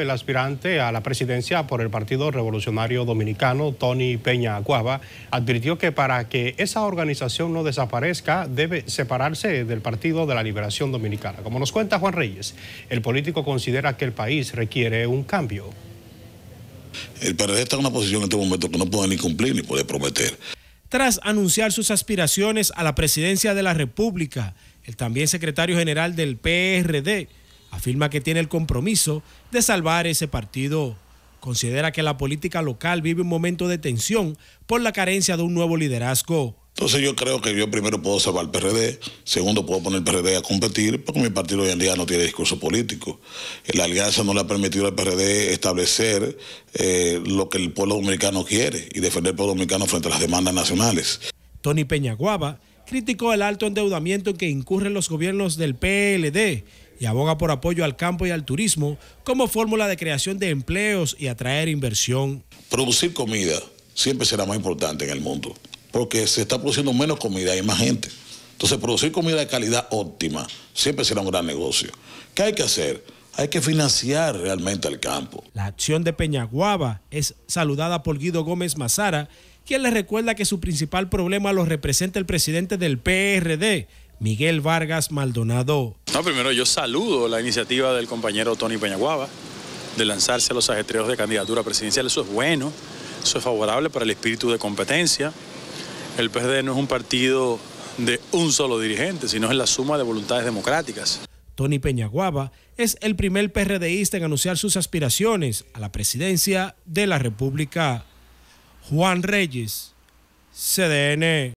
El aspirante a la presidencia por el Partido Revolucionario Dominicano, Tony Peña Acuaba, advirtió que para que esa organización no desaparezca, debe separarse del Partido de la Liberación Dominicana. Como nos cuenta Juan Reyes, el político considera que el país requiere un cambio. El PRD está en una posición en este momento que no puede ni cumplir ni puede prometer. Tras anunciar sus aspiraciones a la presidencia de la República, el también secretario general del PRD, afirma que tiene el compromiso de salvar ese partido. Considera que la política local vive un momento de tensión por la carencia de un nuevo liderazgo. Entonces yo creo que yo primero puedo salvar el PRD, segundo puedo poner el PRD a competir, porque mi partido hoy en día no tiene discurso político. La alianza no le ha permitido al PRD establecer eh, lo que el pueblo dominicano quiere y defender al pueblo dominicano frente a las demandas nacionales. Tony Peñaguaba criticó el alto endeudamiento que incurren los gobiernos del PLD y aboga por apoyo al campo y al turismo como fórmula de creación de empleos y atraer inversión. Producir comida siempre será más importante en el mundo, porque se está produciendo menos comida y más gente. Entonces, producir comida de calidad óptima siempre será un gran negocio. ¿Qué hay que hacer? Hay que financiar realmente el campo. La acción de Peñaguaba es saludada por Guido Gómez Mazara, quien le recuerda que su principal problema lo representa el presidente del PRD, Miguel Vargas Maldonado. No, primero yo saludo la iniciativa del compañero Tony Peñaguaba de lanzarse a los ajetreos de candidatura presidencial. Eso es bueno, eso es favorable para el espíritu de competencia. El PRD no es un partido de un solo dirigente, sino es la suma de voluntades democráticas. Tony Peñaguaba, es el primer PRDista en anunciar sus aspiraciones a la presidencia de la República. Juan Reyes, CDN.